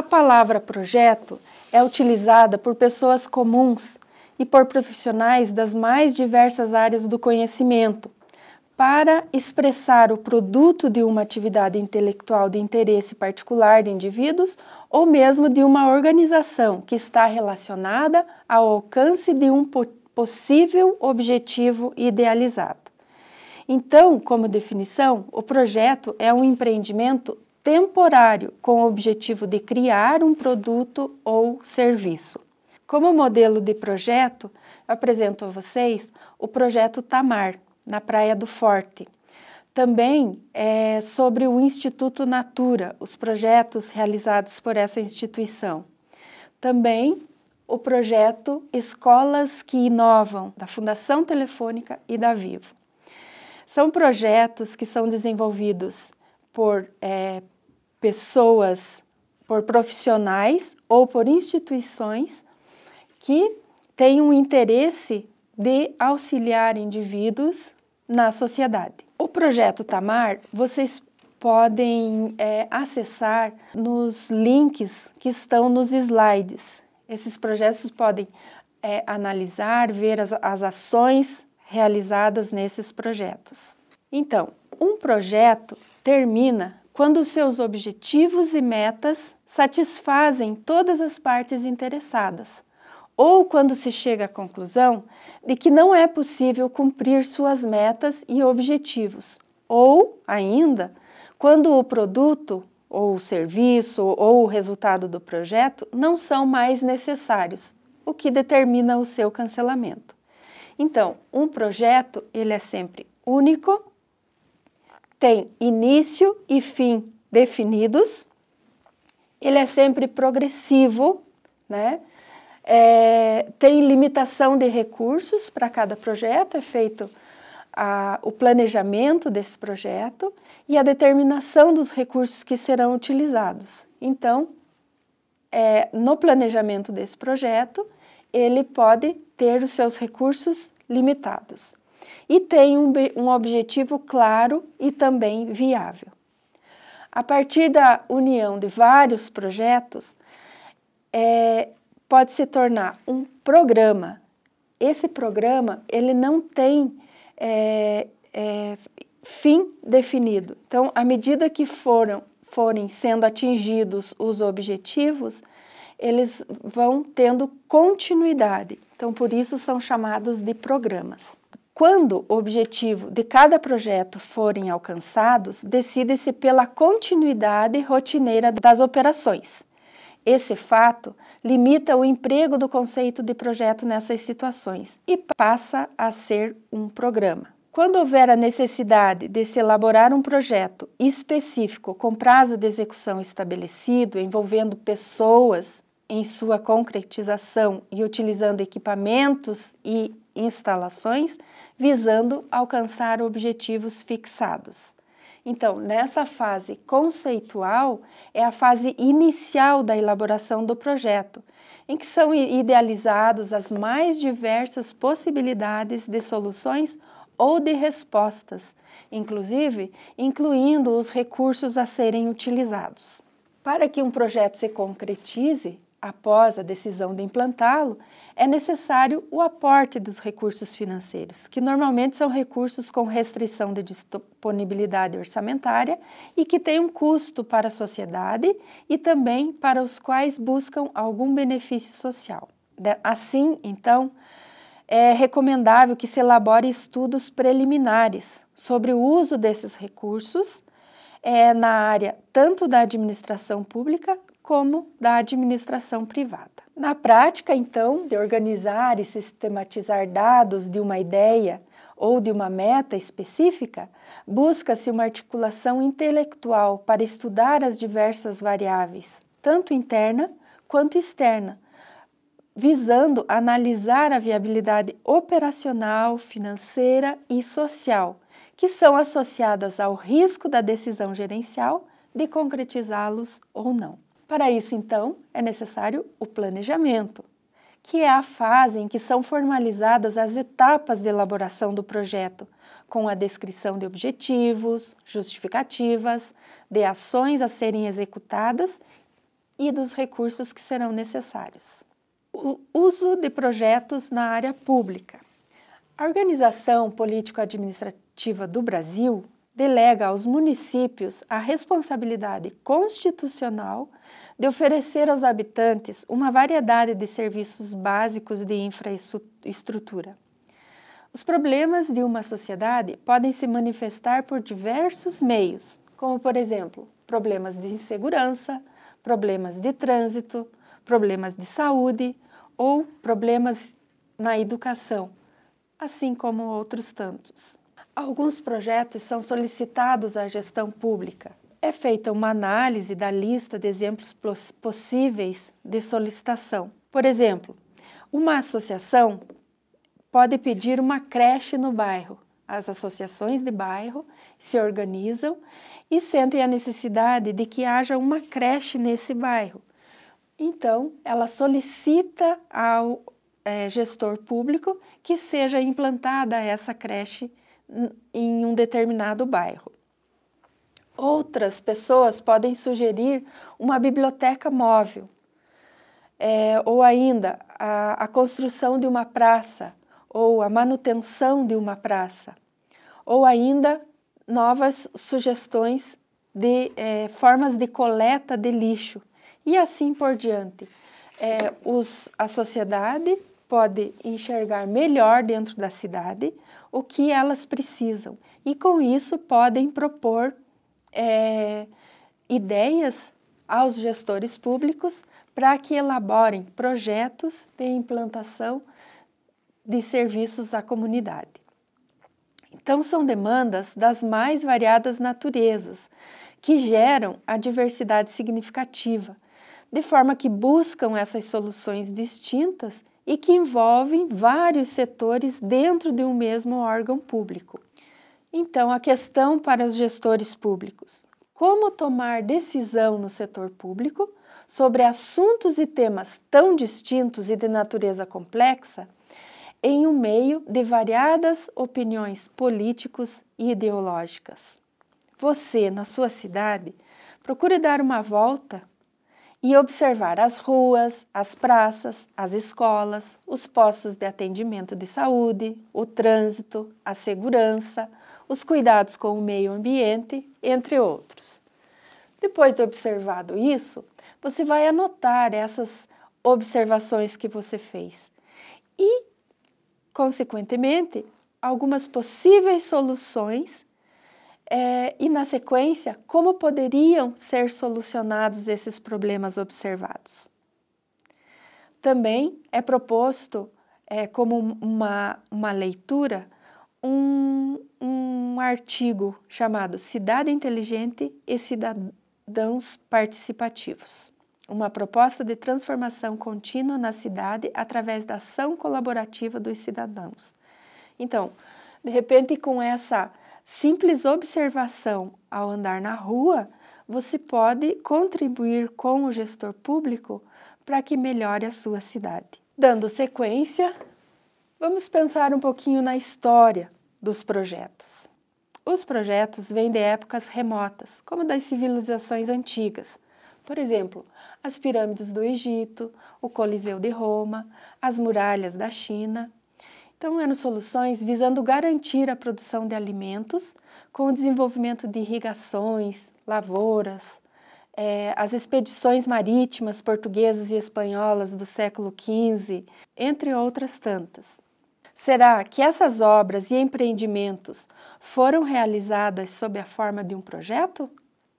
A palavra projeto é utilizada por pessoas comuns e por profissionais das mais diversas áreas do conhecimento para expressar o produto de uma atividade intelectual de interesse particular de indivíduos ou mesmo de uma organização que está relacionada ao alcance de um possível objetivo idealizado. Então, como definição, o projeto é um empreendimento temporário com o objetivo de criar um produto ou serviço. Como modelo de projeto, apresento a vocês o projeto Tamar, na Praia do Forte. Também é sobre o Instituto Natura, os projetos realizados por essa instituição. Também o projeto Escolas que Inovam, da Fundação Telefônica e da Vivo. São projetos que são desenvolvidos por é, pessoas, por profissionais ou por instituições que têm um interesse de auxiliar indivíduos na sociedade. O projeto Tamar vocês podem é, acessar nos links que estão nos slides. Esses projetos podem é, analisar, ver as, as ações realizadas nesses projetos. Então, um projeto termina quando seus objetivos e metas satisfazem todas as partes interessadas, ou quando se chega à conclusão de que não é possível cumprir suas metas e objetivos, ou ainda, quando o produto ou o serviço ou o resultado do projeto não são mais necessários, o que determina o seu cancelamento. Então, um projeto, ele é sempre único tem início e fim definidos, ele é sempre progressivo, né? É, tem limitação de recursos para cada projeto, é feito a, o planejamento desse projeto e a determinação dos recursos que serão utilizados. Então, é, no planejamento desse projeto, ele pode ter os seus recursos limitados e tem um, um objetivo claro e também viável. A partir da união de vários projetos, é, pode se tornar um programa. Esse programa ele não tem é, é, fim definido. Então, à medida que foram, forem sendo atingidos os objetivos, eles vão tendo continuidade. Então, por isso são chamados de programas. Quando o objetivo de cada projeto forem alcançados, decide-se pela continuidade rotineira das operações. Esse fato limita o emprego do conceito de projeto nessas situações e passa a ser um programa. Quando houver a necessidade de se elaborar um projeto específico com prazo de execução estabelecido, envolvendo pessoas em sua concretização e utilizando equipamentos e instalações, visando alcançar objetivos fixados. Então, nessa fase conceitual, é a fase inicial da elaboração do projeto, em que são idealizadas as mais diversas possibilidades de soluções ou de respostas, inclusive incluindo os recursos a serem utilizados. Para que um projeto se concretize, após a decisão de implantá-lo, é necessário o aporte dos recursos financeiros, que normalmente são recursos com restrição de disponibilidade orçamentária e que têm um custo para a sociedade e também para os quais buscam algum benefício social. Assim, então, é recomendável que se elabore estudos preliminares sobre o uso desses recursos é, na área tanto da administração pública como da administração privada. Na prática, então, de organizar e sistematizar dados de uma ideia ou de uma meta específica, busca-se uma articulação intelectual para estudar as diversas variáveis, tanto interna quanto externa, visando analisar a viabilidade operacional, financeira e social que são associadas ao risco da decisão gerencial de concretizá-los ou não. Para isso, então, é necessário o planejamento, que é a fase em que são formalizadas as etapas de elaboração do projeto, com a descrição de objetivos, justificativas, de ações a serem executadas e dos recursos que serão necessários. O uso de projetos na área pública. A organização político-administrativa Executiva do Brasil delega aos municípios a responsabilidade constitucional de oferecer aos habitantes uma variedade de serviços básicos de infraestrutura. Os problemas de uma sociedade podem se manifestar por diversos meios, como, por exemplo, problemas de insegurança, problemas de trânsito, problemas de saúde ou problemas na educação, assim como outros tantos. Alguns projetos são solicitados à gestão pública. É feita uma análise da lista de exemplos possíveis de solicitação. Por exemplo, uma associação pode pedir uma creche no bairro. As associações de bairro se organizam e sentem a necessidade de que haja uma creche nesse bairro. Então, ela solicita ao é, gestor público que seja implantada essa creche em um determinado bairro. Outras pessoas podem sugerir uma biblioteca móvel, é, ou ainda a, a construção de uma praça, ou a manutenção de uma praça, ou ainda novas sugestões de é, formas de coleta de lixo e assim por diante. É, os, a sociedade pode enxergar melhor dentro da cidade o que elas precisam e com isso podem propor é, ideias aos gestores públicos para que elaborem projetos de implantação de serviços à comunidade. Então, são demandas das mais variadas naturezas, que geram a diversidade significativa, de forma que buscam essas soluções distintas e que envolvem vários setores dentro de um mesmo órgão público. Então, a questão para os gestores públicos: como tomar decisão no setor público sobre assuntos e temas tão distintos e de natureza complexa em um meio de variadas opiniões políticos e ideológicas? Você, na sua cidade, procure dar uma volta e observar as ruas, as praças, as escolas, os postos de atendimento de saúde, o trânsito, a segurança, os cuidados com o meio ambiente, entre outros. Depois de observado isso, você vai anotar essas observações que você fez e, consequentemente, algumas possíveis soluções é, e, na sequência, como poderiam ser solucionados esses problemas observados. Também é proposto, é, como uma, uma leitura, um, um artigo chamado Cidade Inteligente e Cidadãos Participativos uma proposta de transformação contínua na cidade através da ação colaborativa dos cidadãos. Então, de repente, com essa simples observação ao andar na rua, você pode contribuir com o gestor público para que melhore a sua cidade. Dando sequência, vamos pensar um pouquinho na história dos projetos. Os projetos vêm de épocas remotas, como das civilizações antigas. Por exemplo, as pirâmides do Egito, o Coliseu de Roma, as muralhas da China. Então, eram soluções visando garantir a produção de alimentos com o desenvolvimento de irrigações, lavouras, é, as expedições marítimas portuguesas e espanholas do século XV, entre outras tantas. Será que essas obras e empreendimentos foram realizadas sob a forma de um projeto?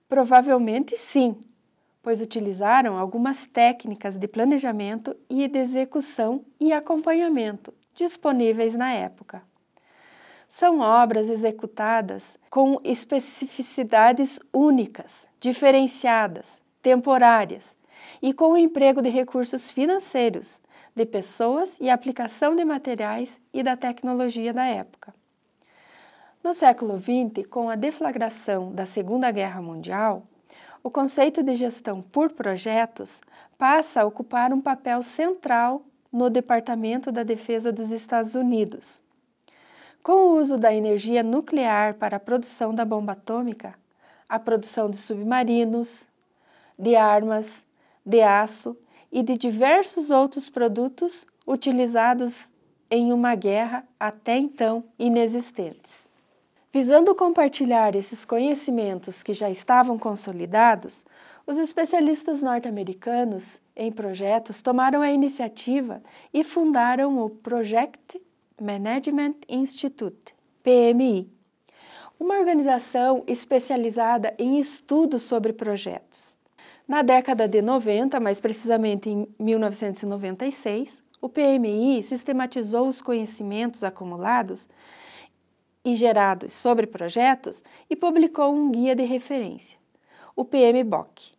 Provavelmente sim, pois utilizaram algumas técnicas de planejamento e de execução e acompanhamento disponíveis na época. São obras executadas com especificidades únicas, diferenciadas, temporárias e com o emprego de recursos financeiros, de pessoas e aplicação de materiais e da tecnologia da época. No século XX, com a deflagração da Segunda Guerra Mundial, o conceito de gestão por projetos passa a ocupar um papel central no Departamento da Defesa dos Estados Unidos. Com o uso da energia nuclear para a produção da bomba atômica, a produção de submarinos, de armas, de aço e de diversos outros produtos utilizados em uma guerra até então inexistentes. Visando compartilhar esses conhecimentos que já estavam consolidados, os especialistas norte-americanos em projetos tomaram a iniciativa e fundaram o Project Management Institute, PMI, uma organização especializada em estudos sobre projetos. Na década de 90, mais precisamente em 1996, o PMI sistematizou os conhecimentos acumulados e gerados sobre projetos e publicou um guia de referência, o PMBOK,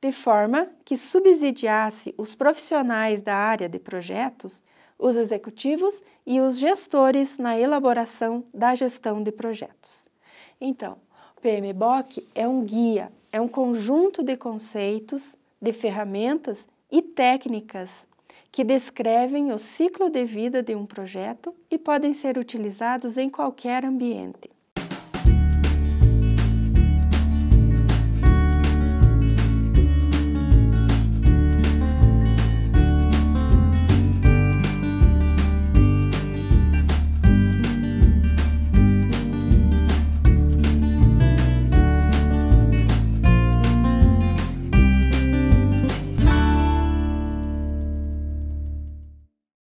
de forma que subsidiasse os profissionais da área de projetos, os executivos e os gestores na elaboração da gestão de projetos. Então, o PMBOK é um guia, é um conjunto de conceitos, de ferramentas e técnicas que descrevem o ciclo de vida de um projeto e podem ser utilizados em qualquer ambiente.